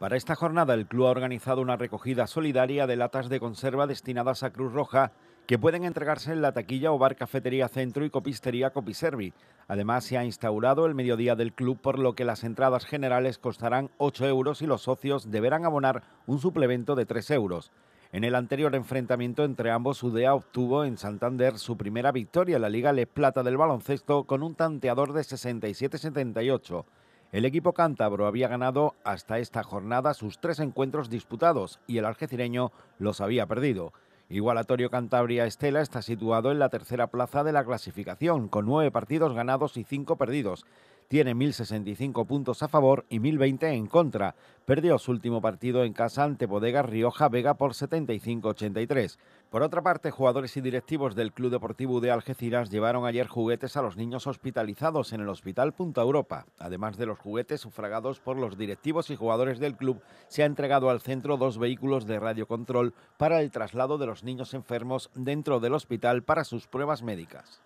Para esta jornada, el club ha organizado una recogida solidaria de latas de conserva destinadas a Cruz Roja que pueden entregarse en la taquilla o bar cafetería centro y copistería copiservi. Además, se ha instaurado el mediodía del club, por lo que las entradas generales costarán 8 euros y los socios deberán abonar un suplemento de 3 euros. En el anterior enfrentamiento entre ambos, Udea obtuvo en Santander su primera victoria en la Liga Les Plata del baloncesto con un tanteador de 67-78. El equipo cántabro había ganado hasta esta jornada sus tres encuentros disputados y el algecireño los había perdido. Igualatorio Cantabria Estela está situado en la tercera plaza de la clasificación, con nueve partidos ganados y cinco perdidos. Tiene 1.065 puntos a favor y 1.020 en contra. Perdió su último partido en casa ante Bodega Rioja Vega por 75-83. Por otra parte, jugadores y directivos del Club Deportivo de Algeciras llevaron ayer juguetes a los niños hospitalizados en el Hospital Punta Europa. Además de los juguetes sufragados por los directivos y jugadores del club, se ha entregado al centro dos vehículos de radiocontrol para el traslado de los niños enfermos dentro del hospital para sus pruebas médicas.